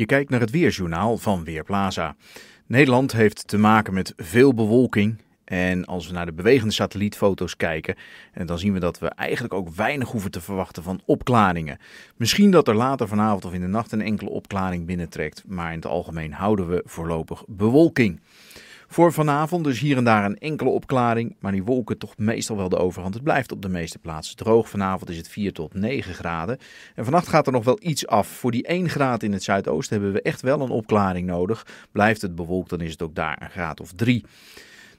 Je kijkt naar het weerjournaal van Weerplaza. Nederland heeft te maken met veel bewolking. En als we naar de bewegende satellietfoto's kijken, dan zien we dat we eigenlijk ook weinig hoeven te verwachten van opklaringen. Misschien dat er later vanavond of in de nacht een enkele opklaring binnentrekt, maar in het algemeen houden we voorlopig bewolking. Voor vanavond dus hier en daar een enkele opklaring, maar die wolken toch meestal wel de overhand. Het blijft op de meeste plaatsen droog. Vanavond is het 4 tot 9 graden. En vannacht gaat er nog wel iets af. Voor die 1 graad in het zuidoosten hebben we echt wel een opklaring nodig. Blijft het bewolkt, dan is het ook daar een graad of 3.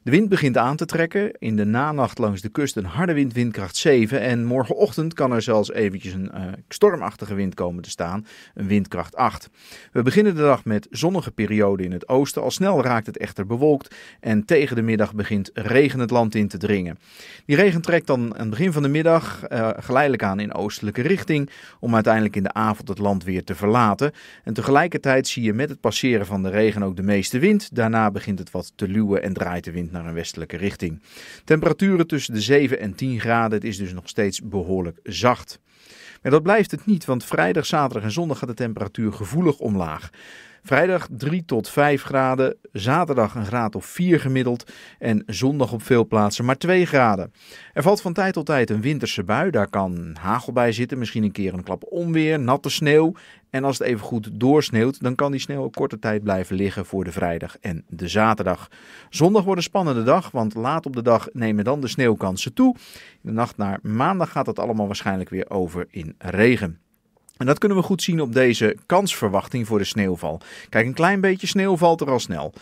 De wind begint aan te trekken. In de nanacht langs de kust een harde wind, windkracht 7. En morgenochtend kan er zelfs eventjes een eh, stormachtige wind komen te staan, een windkracht 8. We beginnen de dag met zonnige perioden in het oosten. Al snel raakt het echter bewolkt en tegen de middag begint regen het land in te dringen. Die regen trekt dan aan het begin van de middag eh, geleidelijk aan in oostelijke richting, om uiteindelijk in de avond het land weer te verlaten. En tegelijkertijd zie je met het passeren van de regen ook de meeste wind. Daarna begint het wat te luwen en draait de wind naar een westelijke richting. Temperaturen tussen de 7 en 10 graden, het is dus nog steeds behoorlijk zacht. Maar dat blijft het niet, want vrijdag, zaterdag en zondag gaat de temperatuur gevoelig omlaag. Vrijdag 3 tot 5 graden, zaterdag een graad of 4 gemiddeld en zondag op veel plaatsen maar 2 graden. Er valt van tijd tot tijd een winterse bui, daar kan hagel bij zitten, misschien een keer een klap onweer, natte sneeuw. En als het even goed doorsneeuwt, dan kan die sneeuw een korte tijd blijven liggen voor de vrijdag en de zaterdag. Zondag wordt een spannende dag, want laat op de dag nemen dan de sneeuwkansen toe. In de nacht naar maandag gaat het allemaal waarschijnlijk weer over in regen. En dat kunnen we goed zien op deze kansverwachting voor de sneeuwval. Kijk, een klein beetje sneeuw valt er al snel.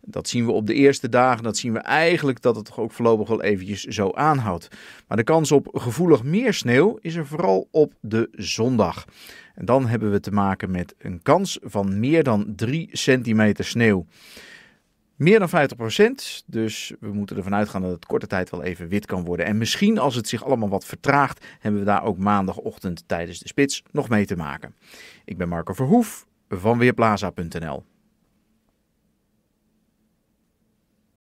Dat zien we op de eerste dagen. Dat zien we eigenlijk dat het toch ook voorlopig wel eventjes zo aanhoudt. Maar de kans op gevoelig meer sneeuw is er vooral op de zondag. En dan hebben we te maken met een kans van meer dan 3 centimeter sneeuw. Meer dan 50%, dus we moeten ervan uitgaan dat het korte tijd wel even wit kan worden. En misschien als het zich allemaal wat vertraagt, hebben we daar ook maandagochtend tijdens de spits nog mee te maken. Ik ben Marco Verhoef van Weerplaza.nl.